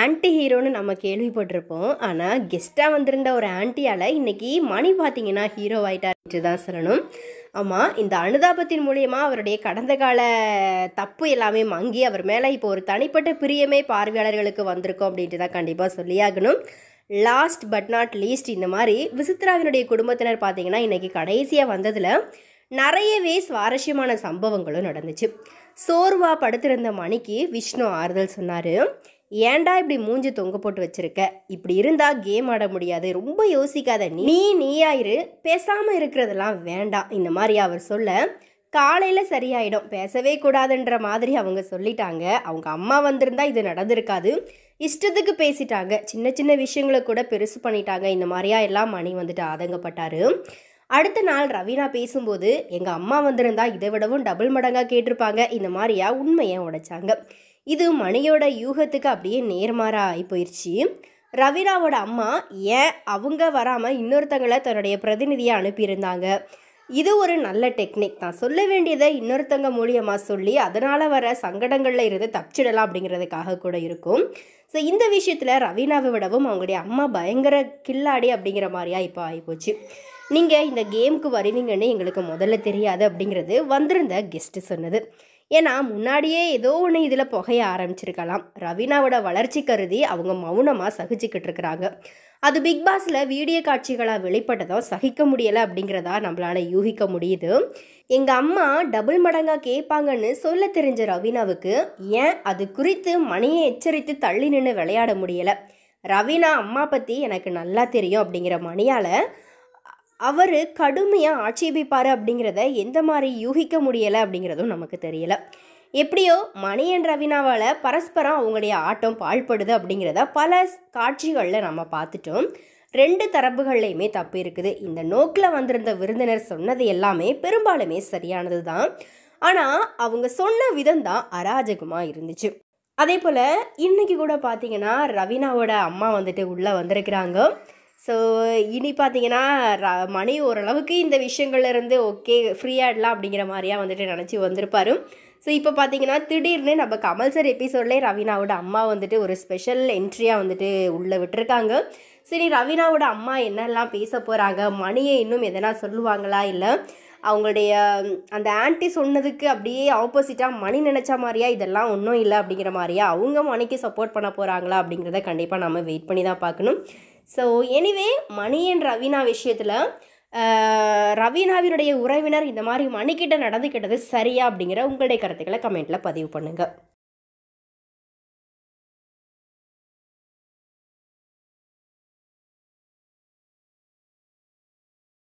anti ஹீரோன்னு நம்ம கேள்விப்பட்டிருப்போம் ஆனால் கெஸ்ட்டாக வந்திருந்த ஒரு ஆன்டியால் இன்றைக்கி மணி பார்த்தீங்கன்னா ஹீரோ ஆகிட்டார் தான் சொல்லணும் ஆமாம் இந்த அனுதாபத்தின் மூலியமாக அவருடைய கடந்த கால தப்பு எல்லாமே மங்கி அவர் மேலே இப்போ ஒரு தனிப்பட்ட பிரியமே பார்வையாளர்களுக்கு வந்திருக்கோம் அப்படின்ட்டு தான் கண்டிப்பாக சொல்லியாகணும் லாஸ்ட் பட் நாட் லீஸ்ட் இந்த மாதிரி விசித்ராவினுடைய குடும்பத்தினர் பார்த்திங்கன்னா இன்றைக்கி கடைசியாக வந்ததில் நிறையவே சுவாரஸ்யமான சம்பவங்களும் நடந்துச்சு சோர்வாக படுத்திருந்த மணிக்கு விஷ்ணு ஆறுதல் சொன்னார் ஏன்டா இப்படி மூஞ்சி தொங்க போட்டு வச்சிருக்க இப்படி இருந்தால் கேம் ஆட முடியாது ரொம்ப யோசிக்காத நீ நீயாயிரு பேசாமல் இருக்கிறதெல்லாம் வேண்டாம் இந்த மாதிரி அவர் சொல்ல காலையில் சரியாயிடும் பேசவே கூடாதுன்ற மாதிரி அவங்க சொல்லிட்டாங்க அவங்க அம்மா வந்திருந்தா இது நடந்திருக்காது இஷ்டத்துக்கு பேசிட்டாங்க சின்ன சின்ன விஷயங்களை கூட பெருசு பண்ணிட்டாங்க இந்த மாதிரியா எல்லாம் மணி வந்துட்டு ஆதங்கப்பட்டார் அடுத்த நாள் ரவீனா பேசும்போது எங்கள் அம்மா வந்திருந்தா இதை விடவும் டபுள் மடங்காக கேட்டிருப்பாங்க இந்த மாதிரியா உண்மையை உடைச்சாங்க இது மணியோட யூகத்துக்கு அப்படியே நேர்மாறாக ஆகி போயிடுச்சு ரவீனாவோட அம்மா ஏன் அவங்க வராமல் இன்னொருத்தங்களை தன்னுடைய பிரதிநிதியை அனுப்பியிருந்தாங்க இது ஒரு நல்ல டெக்னிக் தான் சொல்ல வேண்டியதை இன்னொருத்தங்க மூலியமாக சொல்லி அதனால் வர சங்கடங்களில் இருந்து தப்பிச்சிடலாம் அப்படிங்கிறதுக்காக கூட இருக்கும் ஸோ இந்த விஷயத்தில் ரவீனாவை விடவும் அவங்களுடைய அம்மா பயங்கர கில்லாடி அப்படிங்கிற மாதிரியாக இப்போ ஆகிப்போச்சு நீங்கள் இந்த கேமுக்கு வருவீங்கன்னு எங்களுக்கு முதல்ல தெரியாது அப்படிங்கிறது வந்திருந்த கெஸ்ட்டு சொன்னது ஏன்னா முன்னாடியே ஏதோ ஒன்று இதில் புகைய ஆரம்பிச்சிருக்கலாம் ரவீனாவோட வளர்ச்சி கருதி அவங்க மௌனமாக சகிச்சுக்கிட்டு இருக்கிறாங்க அது பிக் பாஸில் வீடியோ காட்சிகளாக வெளிப்பட்டதோ சகிக்க முடியலை அப்படிங்கிறதா நம்மளால் யூகிக்க முடியுது எங்கள் அம்மா டபுள் மடங்காக கேட்பாங்கன்னு சொல்ல தெரிஞ்ச ரவீனாவுக்கு ஏன் அது குறித்து மணியை எச்சரித்து தள்ளி நின்று விளையாட முடியலை ரவீனா அம்மா பற்றி எனக்கு நல்லா தெரியும் அப்படிங்கிற மணியால் அவர் கடுமையாக ஆட்சேபிப்பார் அப்படிங்கிறத எந்த மாதிரி யூகிக்க முடியலை அப்படிங்கிறதும் நமக்கு தெரியலை எப்படியோ மணியன் ரவினாவால் பரஸ்பரம் அவங்களுடைய ஆட்டம் பாழ்படுது அப்படிங்கிறத பல காட்சிகளில் நம்ம பார்த்துட்டோம் ரெண்டு தரப்புகள்லையுமே தப்பு இருக்குது இந்த நோக்கில் வந்திருந்த விருந்தினர் சொன்னது எல்லாமே பெரும்பாலுமே சரியானது தான் ஆனால் அவங்க சொன்ன விதம் தான் அராஜகமாக இருந்துச்சு அதே போல் இன்றைக்கி கூட பார்த்தீங்கன்னா ரவீனாவோட அம்மா வந்துட்டு உள்ளே வந்திருக்கிறாங்க ஸோ இனி பார்த்தீங்கன்னா மணி ஓரளவுக்கு இந்த விஷயங்கள்லேருந்து ஓகே ஃப்ரீ அப்படிங்கிற மாதிரியா வந்துட்டு நினச்சி வந்திருப்பாரு ஸோ இப்போ பார்த்தீங்கன்னா திடீர்னு நம்ம கமல் சார் எபிசோட்லேயே ரவீனாவோட அம்மா வந்துட்டு ஒரு ஸ்பெஷல் என்ட்ரியாக வந்துட்டு உள்ளே விட்டுருக்காங்க சரி ரவீனாவோட அம்மா என்னெல்லாம் பேச போகிறாங்க மணியை இன்னும் எதனா சொல்லுவாங்களா இல்லை அவங்களுடைய அந்த ஆன்டி சொன்னதுக்கு அப்படியே ஆப்போசிட்டாக மணி நினச்ச மாதிரியா இதெல்லாம் ஒன்றும் இல்லை அப்படிங்கிற மாதிரியா அவங்க மணிக்கு சப்போர்ட் பண்ண போகிறாங்களா அப்படிங்கிறத கண்டிப்பாக நம்ம வெயிட் பண்ணி தான் பார்க்கணும் so anyway Mani and Raveena விஷயத்தில் ரவீனாவினுடைய உறவினர் இந்த மாதிரி மணிக்கிட்ட நடந்துக்கிட்டது சரியா அப்படிங்கிற உங்களுடைய கருத்துக்களை கமெண்ட்டில் பதிவு பண்ணுங்கள்